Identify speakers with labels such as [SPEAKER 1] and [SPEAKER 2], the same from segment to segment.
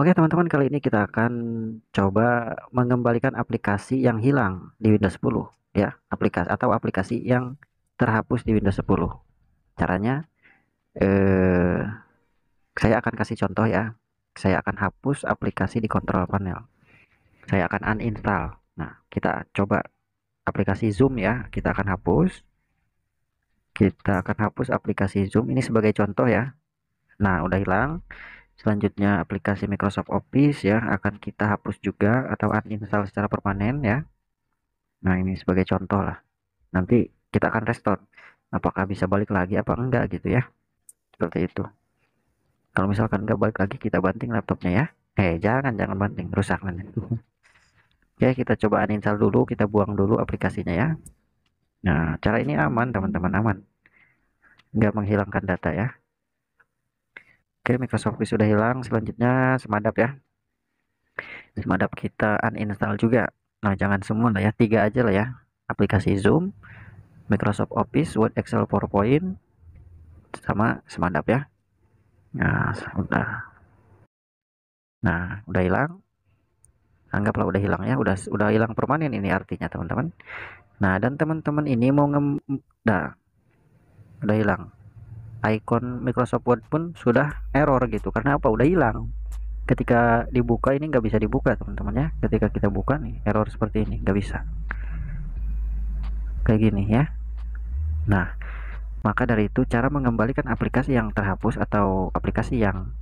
[SPEAKER 1] Oke teman-teman, kali ini kita akan coba mengembalikan aplikasi yang hilang di Windows 10 ya, aplikasi atau aplikasi yang terhapus di Windows 10. Caranya eh saya akan kasih contoh ya. Saya akan hapus aplikasi di kontrol panel. Saya akan uninstall. Nah, kita coba aplikasi Zoom ya, kita akan hapus. Kita akan hapus aplikasi Zoom ini sebagai contoh ya. Nah, udah hilang. Selanjutnya aplikasi Microsoft Office ya akan kita hapus juga atau uninstall secara permanen ya. Nah ini sebagai contoh lah. Nanti kita akan restore. Apakah bisa balik lagi apa enggak gitu ya. Seperti itu. Kalau misalkan enggak balik lagi kita banting laptopnya ya. Eh jangan jangan banting rusak nanti. Oke kita coba uninstall dulu kita buang dulu aplikasinya ya. Nah cara ini aman teman-teman aman. Enggak menghilangkan data ya. Oke, Microsoft Office sudah hilang. Selanjutnya Semadap ya. Semadap kita uninstall juga. Nah, jangan semua lah ya, tiga aja lah ya. Aplikasi Zoom, Microsoft Office, Word, Excel, PowerPoint, sama Semadap ya. Nah, udah. Nah, udah hilang. Anggaplah udah hilang ya, udah udah hilang permanen ini artinya, teman-teman. Nah, dan teman-teman ini mau ngem nah, udah hilang icon Microsoft Word pun sudah error gitu karena apa udah hilang ketika dibuka ini nggak bisa dibuka teman-teman ya ketika kita buka nih error seperti ini nggak bisa kayak gini ya nah maka dari itu cara mengembalikan aplikasi yang terhapus atau aplikasi yang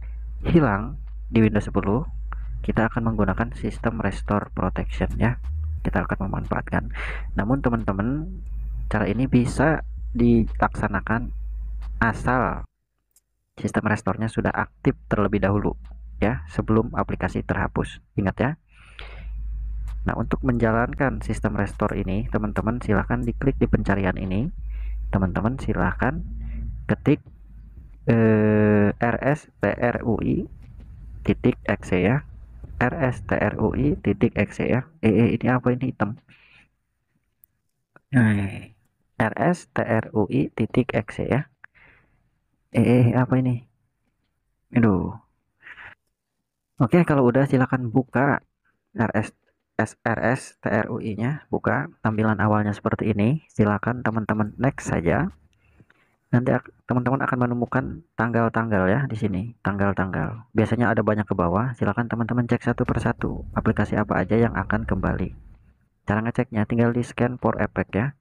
[SPEAKER 1] hilang di Windows 10 kita akan menggunakan sistem restore protection ya kita akan memanfaatkan namun teman-teman cara ini bisa dilaksanakan asal sistem restornya sudah aktif terlebih dahulu ya sebelum aplikasi terhapus ingat ya Nah untuk menjalankan sistem restore ini teman-teman silahkan diklik di pencarian ini teman-teman silahkan ketik eh, rstrui titik exe ya rstrui titik exe ya eh, eh ini apa ini hitam nah, iya, iya. rstrui titik exe ya eh, eh apa ini aduh oke kalau udah silakan buka RS SRS TRUI nya buka tampilan awalnya seperti ini silakan teman-teman next saja nanti teman-teman akan menemukan tanggal-tanggal ya di sini tanggal-tanggal biasanya ada banyak ke bawah silakan teman-teman cek satu persatu aplikasi apa aja yang akan kembali cara ngeceknya tinggal di scan for effect ya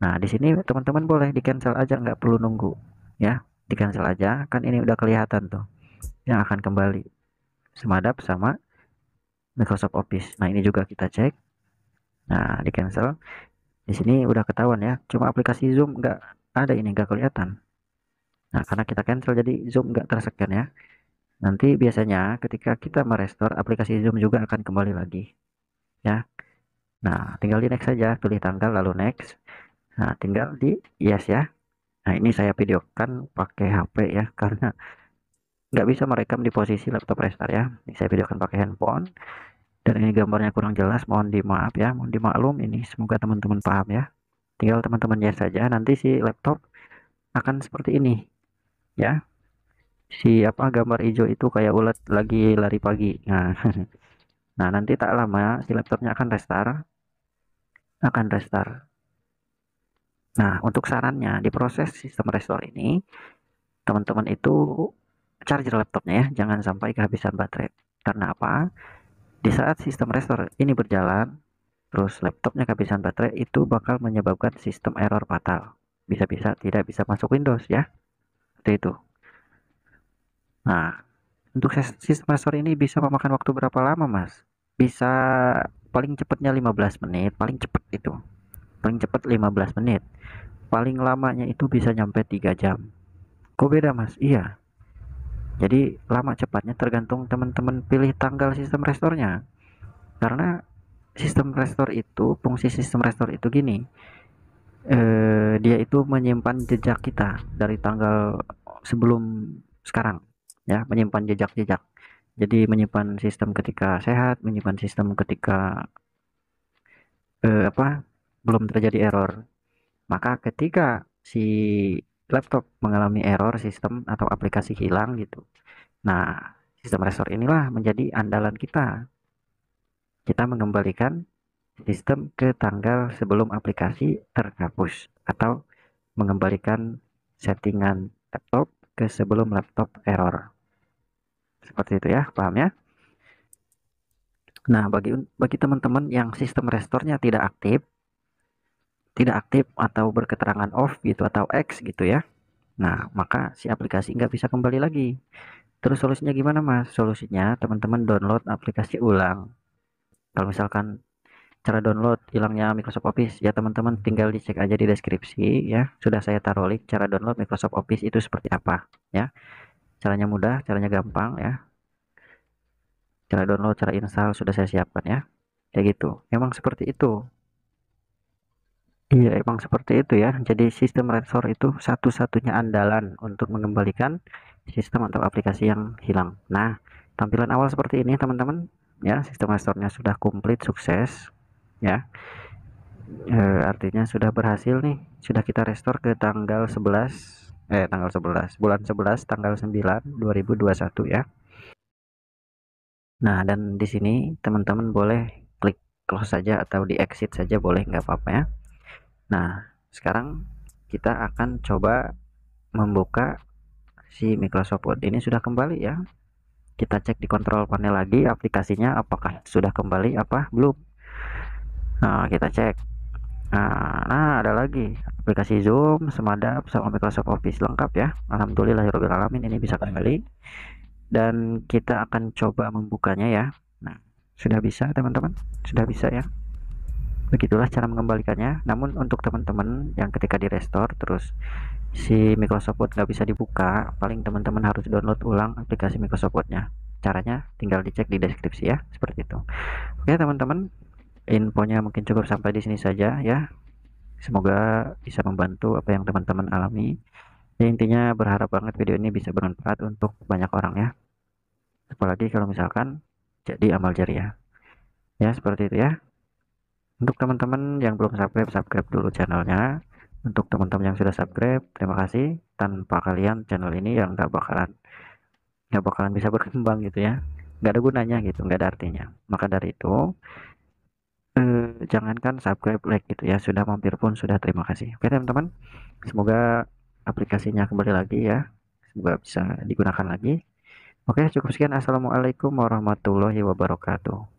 [SPEAKER 1] nah di sini teman-teman boleh di cancel aja nggak perlu nunggu ya di cancel aja kan ini udah kelihatan tuh yang akan kembali semadap sama Microsoft Office nah ini juga kita cek nah di cancel di sini udah ketahuan ya cuma aplikasi Zoom nggak ada ini nggak kelihatan nah karena kita cancel jadi Zoom nggak tersekan ya nanti biasanya ketika kita merestore aplikasi Zoom juga akan kembali lagi ya Nah, tinggal di next saja, pilih tanggal lalu next. Nah, tinggal di yes ya. Nah ini saya videokan pakai HP ya karena nggak bisa merekam di posisi laptop restart ya. Ini saya videokan pakai handphone dan ini gambarnya kurang jelas mohon dimaaf ya mohon dimaklum ini semoga teman-teman paham ya. Tinggal teman-teman ya saja nanti si laptop akan seperti ini ya. Si apa gambar hijau itu kayak ulat lagi lari pagi. Nah, nah nanti tak lama si laptopnya akan restart akan restart Nah, untuk sarannya di proses sistem restore ini, teman-teman itu charger laptopnya ya, jangan sampai kehabisan baterai. Karena apa? Di saat sistem restore ini berjalan, terus laptopnya kehabisan baterai itu bakal menyebabkan sistem error fatal. Bisa-bisa tidak bisa masuk Windows ya. Seperti itu. Nah, untuk sistem restore ini bisa memakan waktu berapa lama, Mas? Bisa paling cepatnya 15 menit, paling cepat itu. Paling cepat 15 menit paling lamanya itu bisa nyampe 3 jam kok beda mas iya jadi lama cepatnya tergantung teman-teman pilih tanggal sistem restornya karena sistem restore itu fungsi sistem restore itu gini eh, dia itu menyimpan jejak kita dari tanggal sebelum sekarang ya menyimpan jejak-jejak jadi menyimpan sistem ketika sehat menyimpan sistem ketika eh, apa belum terjadi error maka ketika si laptop mengalami error sistem atau aplikasi hilang gitu. Nah, sistem restore inilah menjadi andalan kita. Kita mengembalikan sistem ke tanggal sebelum aplikasi terhapus atau mengembalikan settingan laptop ke sebelum laptop error. Seperti itu ya, paham ya? Nah, bagi bagi teman-teman yang sistem restore-nya tidak aktif, tidak aktif atau berketerangan off gitu atau X gitu ya. Nah, maka si aplikasi nggak bisa kembali lagi. Terus solusinya gimana mas? Solusinya teman-teman download aplikasi ulang. Kalau misalkan cara download hilangnya Microsoft Office ya teman-teman tinggal dicek aja di deskripsi ya sudah saya taruh link cara download Microsoft Office itu seperti apa ya caranya mudah caranya gampang ya cara download cara install sudah saya siapkan ya kayak gitu memang seperti itu Iya, emang seperti itu ya. Jadi sistem Restore itu satu-satunya andalan untuk mengembalikan sistem atau aplikasi yang hilang. Nah, tampilan awal seperti ini teman-teman. Ya, sistem Restore-nya sudah komplit sukses. Ya, e, artinya sudah berhasil nih. Sudah kita restore ke tanggal 11, eh tanggal 11, bulan 11, tanggal 9, 2021 ya. Nah, dan di sini teman-teman boleh klik close saja atau di exit saja boleh nggak apa-apa ya. Nah, sekarang kita akan coba membuka si Microsoft Word. Ini sudah kembali ya. Kita cek di kontrol panel lagi aplikasinya apakah sudah kembali apa belum. Nah, kita cek. Nah, nah ada lagi aplikasi Zoom, Semadap sama Microsoft Office lengkap ya. Alhamdulillah, ya alamin ini bisa kembali. Dan kita akan coba membukanya ya. Nah, sudah bisa teman-teman? Sudah bisa ya? begitulah cara mengembalikannya namun untuk teman-teman yang ketika di restore terus si Microsoft Word nggak bisa dibuka paling teman-teman harus download ulang aplikasi Microsoft Word-nya. caranya tinggal dicek di deskripsi ya seperti itu oke teman-teman infonya mungkin cukup sampai di sini saja ya semoga bisa membantu apa yang teman-teman alami ya, intinya berharap banget video ini bisa bermanfaat untuk banyak orang ya apalagi kalau misalkan jadi amal jariah ya seperti itu ya untuk teman-teman yang belum subscribe, subscribe dulu channelnya. Untuk teman-teman yang sudah subscribe, terima kasih. Tanpa kalian channel ini yang nggak bakalan nggak bakalan bisa berkembang gitu ya. Nggak ada gunanya gitu, nggak ada artinya. Maka dari itu, eh, jangankan subscribe, like gitu ya. Sudah mampir pun sudah terima kasih. Oke teman-teman, semoga aplikasinya kembali lagi ya. Semoga bisa digunakan lagi. Oke, cukup sekian. Assalamualaikum warahmatullahi wabarakatuh.